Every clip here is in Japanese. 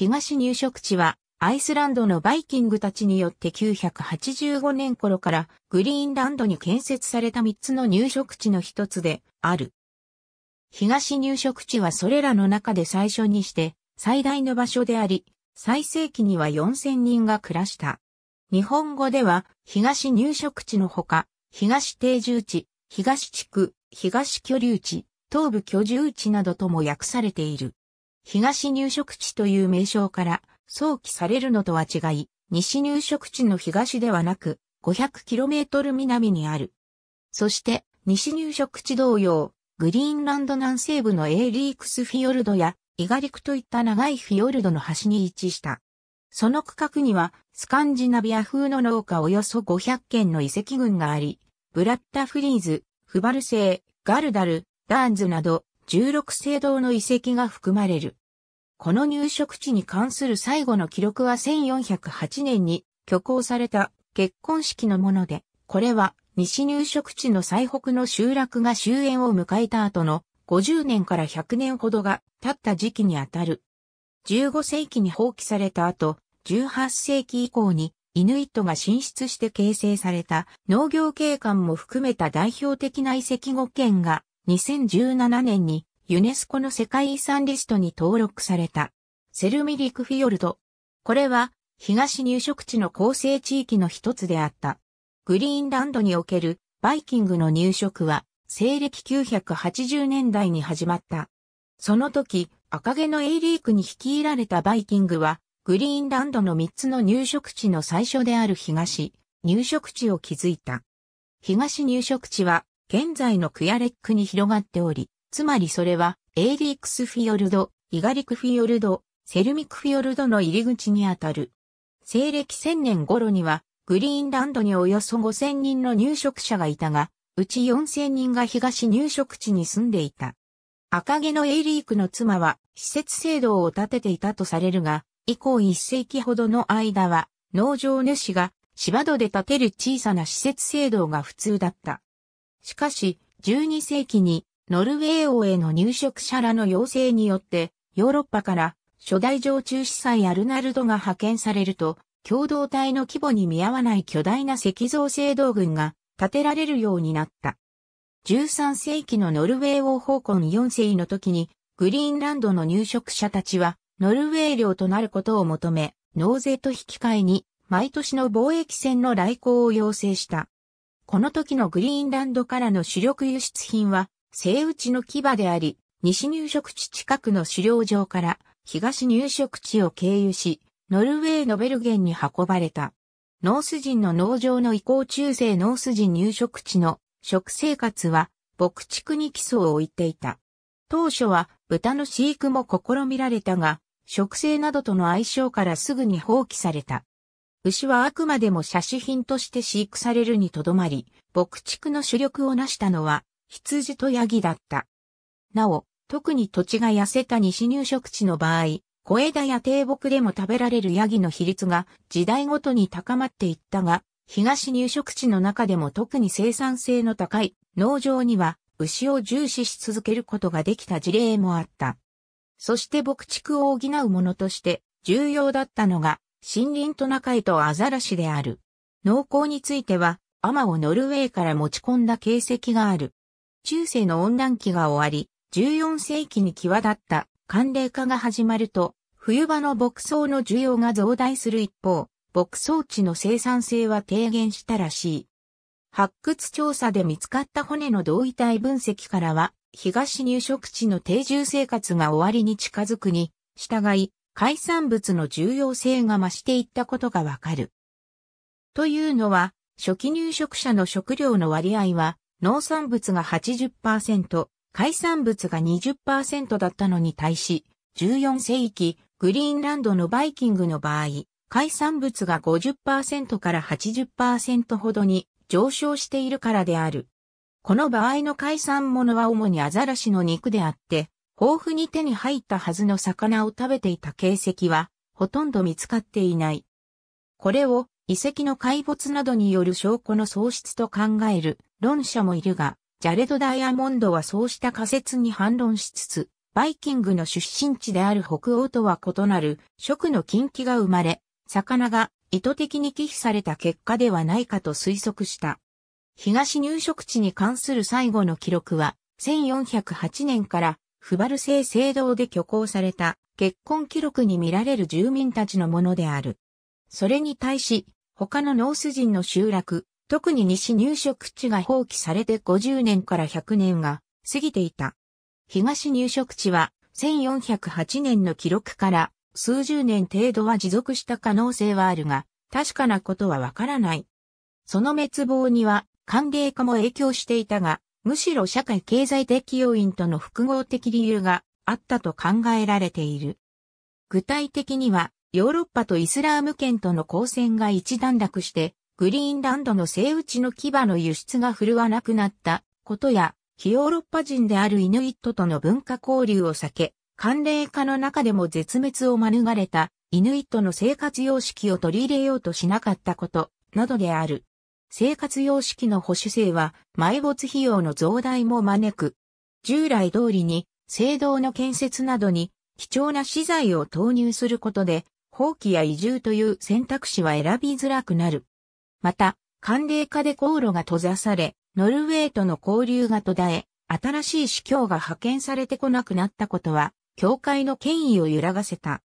東入植地はアイスランドのバイキングたちによって985年頃からグリーンランドに建設された3つの入植地の一つである。東入植地はそれらの中で最初にして最大の場所であり、最盛期には4000人が暮らした。日本語では東入植地のほか、東定住地、東地区、東居留地、東部居住地などとも訳されている。東入植地という名称から想起されるのとは違い、西入植地の東ではなく、500km 南にある。そして、西入植地同様、グリーンランド南西部のエーリークスフィヨルドやイガリクといった長いフィヨルドの端に位置した。その区画にはスカンジナビア風の農家およそ500軒の遺跡群があり、ブラッタフリーズ、フバルセー、ガルダル、ダーンズなど16聖堂の遺跡が含まれる。この入植地に関する最後の記録は1408年に挙行された結婚式のもので、これは西入植地の最北の集落が終焉を迎えた後の50年から100年ほどが経った時期にあたる。15世紀に放棄された後、18世紀以降にイヌイットが進出して形成された農業景観も含めた代表的な遺跡5件が2017年にユネスコの世界遺産リストに登録された、セルミリクフィヨルド。これは、東入植地の構成地域の一つであった。グリーンランドにおけるバイキングの入植は、西暦980年代に始まった。その時、赤毛のエイリークに率いられたバイキングは、グリーンランドの3つの入植地の最初である東、入植地を築いた。東入植地は、現在のクヤレックに広がっており、つまりそれは、エーリークスフィヨルド、イガリクフィヨルド、セルミクフィヨルドの入り口にあたる。西暦1000年頃には、グリーンランドにおよそ5000人の入植者がいたが、うち4000人が東入植地に住んでいた。赤毛のエイリークの妻は施設制度を立てていたとされるが、以降一世紀ほどの間は、農場主が芝戸で建てる小さな施設制度が普通だった。しかし、12世紀にノルウェー王への入植者らの要請によって、ヨーロッパから初代常駐司祭アルナルドが派遣されると、共同体の規模に見合わない巨大な石像制堂群が建てられるようになった。13世紀のノルウェー王方根4世の時に、グリーンランドの入植者たちは、ノルウェー領となることを求め、納税と引き換えに、毎年の貿易船の来航を要請した。この時のグリーンランドからの主力輸出品は、生打ちの牙であり、西入植地近くの狩猟場から東入植地を経由し、ノルウェーのベルゲンに運ばれた。ノース人の農場の移行中世ノース人入植地の食生活は牧畜に基礎を置いていた。当初は豚の飼育も試みられたが、植生などとの相性からすぐに放棄された。牛はあくまでも奢侈品として飼育されるにとどまり、牧畜の主力を成したのは羊とヤギだった。なお、特に土地が痩せた西入植地の場合、小枝や低木でも食べられるヤギの比率が時代ごとに高まっていったが、東入植地の中でも特に生産性の高い農場には牛を重視し続けることができた事例もあった。そして牧畜を補うものとして重要だったのが森林トナカイとアザラシである。農耕については、アマをノルウェーから持ち込んだ形跡がある。中世の温暖期が終わり、14世紀に際立った寒冷化が始まると、冬場の牧草の需要が増大する一方、牧草地の生産性は低減したらしい。発掘調査で見つかった骨の同位体分析からは、東入植地の定住生活が終わりに近づくに、従い、海産物の重要性が増していったことがわかる。というのは、初期入植者の食料の割合は、農産物が80%、海産物が20%だったのに対し、14世紀、グリーンランドのバイキングの場合、海産物が50%から80%ほどに上昇しているからである。この場合の海産物は主にアザラシの肉であって、豊富に手に入ったはずの魚を食べていた形跡は、ほとんど見つかっていない。これを遺跡の怪物などによる証拠の喪失と考える論者もいるが、ジャレド・ダイヤモンドはそうした仮説に反論しつつ、バイキングの出身地である北欧とは異なる食の禁忌が生まれ、魚が意図的に忌避された結果ではないかと推測した。東入植地に関する最後の記録は、1408年からフバル製聖堂で挙行された結婚記録に見られる住民たちのものである。それに対し、他のノース人の集落、特に西入植地が放棄されて50年から100年が過ぎていた。東入植地は1408年の記録から数十年程度は持続した可能性はあるが、確かなことはわからない。その滅亡には歓迎化も影響していたが、むしろ社会経済的要因との複合的理由があったと考えられている。具体的には、ヨーロッパとイスラーム圏との交戦が一段落して、グリーンランドのセ打ちの牙の輸出が振るわなくなったことや、非ヨーロッパ人であるイヌイットとの文化交流を避け、寒冷化の中でも絶滅を免れたイヌイットの生活様式を取り入れようとしなかったこと、などである。生活様式の保守性は埋没費用の増大も招く。従来通りに、制度の建設などに貴重な資材を投入することで、放棄や移住という選択肢は選びづらくなる。また、寒冷化で航路が閉ざされ、ノルウェーとの交流が途絶え、新しい司教が派遣されてこなくなったことは、教会の権威を揺らがせた。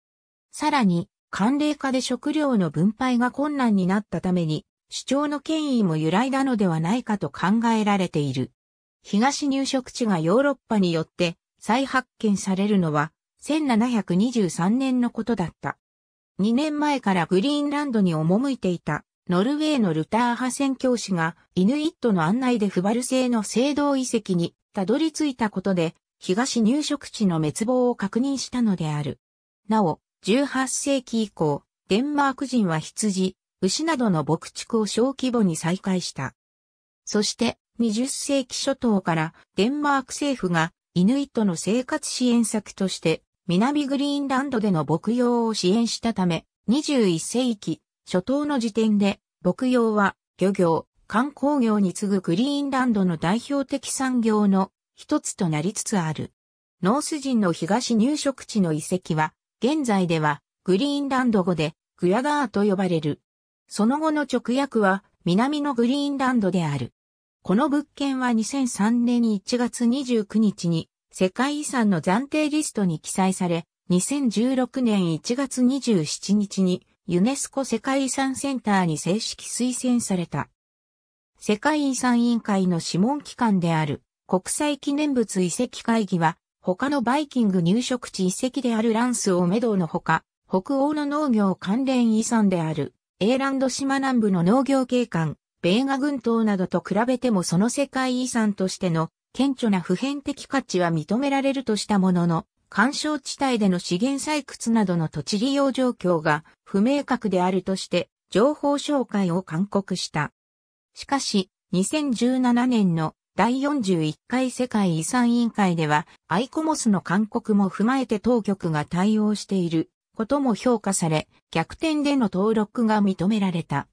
さらに、寒冷化で食料の分配が困難になったために、主張の権威も揺らいだのではないかと考えられている。東入植地がヨーロッパによって再発見されるのは1723年のことだった。2年前からグリーンランドに赴いていたノルウェーのルター派宣教師がイヌイットの案内でフバル製の聖堂遺跡にたどり着いたことで東入植地の滅亡を確認したのである。なお、18世紀以降、デンマーク人は羊、牛などの牧畜を小規模に再開した。そして、20世紀初頭からデンマーク政府がイヌイットの生活支援策として南グリーンランドでの牧羊を支援したため、21世紀初頭の時点で、牧羊は漁業、観光業に次ぐグリーンランドの代表的産業の一つとなりつつある。ノース人の東入植地の遺跡は、現在ではグリーンランド語でグヤガーと呼ばれる。その後の直訳は南のグリーンランドである。この物件は2003年1月29日に世界遺産の暫定リストに記載され、2016年1月27日にユネスコ世界遺産センターに正式推薦された。世界遺産委員会の諮問機関である国際記念物遺跡会議は、他のバイキング入植地遺跡であるランスをメドウのほか、北欧の農業関連遺産である、A ランド島南部の農業景観、ベーガ群島などと比べてもその世界遺産としての顕著な普遍的価値は認められるとしたものの、干渉地帯での資源採掘などの土地利用状況が不明確であるとして情報紹介を勧告した。しかし、2017年の第41回世界遺産委員会では、アイコモスの勧告も踏まえて当局が対応していることも評価され、逆転での登録が認められた。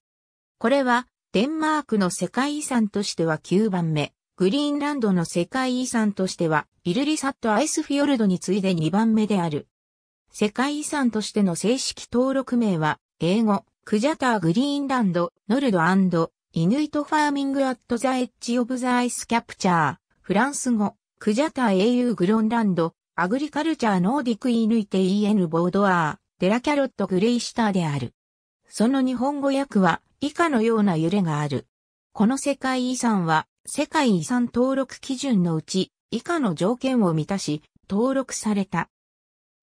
これは、デンマークの世界遺産としては9番目。グリーンランドの世界遺産としては、イルリサットアイスフィヨルドに次いで2番目である。世界遺産としての正式登録名は、英語、クジャターグリーンランド、ノルドイヌイトファーミングアットザエッジオブザアイスキャプチャー、フランス語、クジャター英雄グロンランド、アグリカルチャーノーディクイヌイテイエヌボードアー、デラキャロットグレイシターである。その日本語訳は以下のような揺れがある。この世界遺産は世界遺産登録基準のうち以下の条件を満たし、登録された。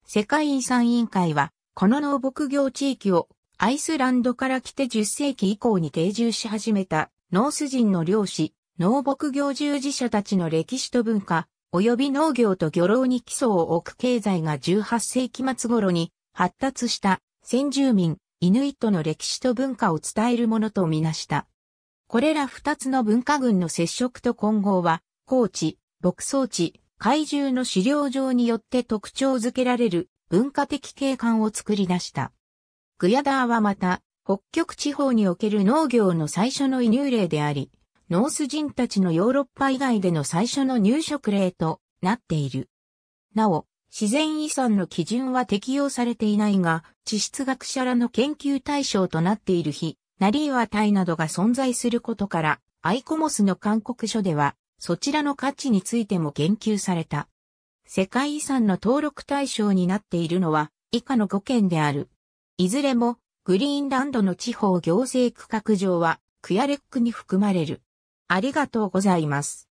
世界遺産委員会は、この農牧業地域をアイスランドから来て10世紀以降に定住し始めたノース人の漁師、農牧業従事者たちの歴史と文化、及び農業と漁労に基礎を置く経済が18世紀末頃に発達した先住民、イヌイットの歴史と文化を伝えるものとみなした。これら二つの文化群の接触と混合は、高地、牧草地、怪獣の資料場によって特徴づけられる文化的景観を作り出した。グヤダーはまた、北極地方における農業の最初の移入例であり、ノース人たちのヨーロッパ以外での最初の入植例となっている。なお、自然遺産の基準は適用されていないが、地質学者らの研究対象となっている非ナリーワイなどが存在することから、アイコモスの勧告書では、そちらの価値についても言及された。世界遺産の登録対象になっているのは、以下の5県である。いずれも、グリーンランドの地方行政区画上は、クヤレックに含まれる。ありがとうございます。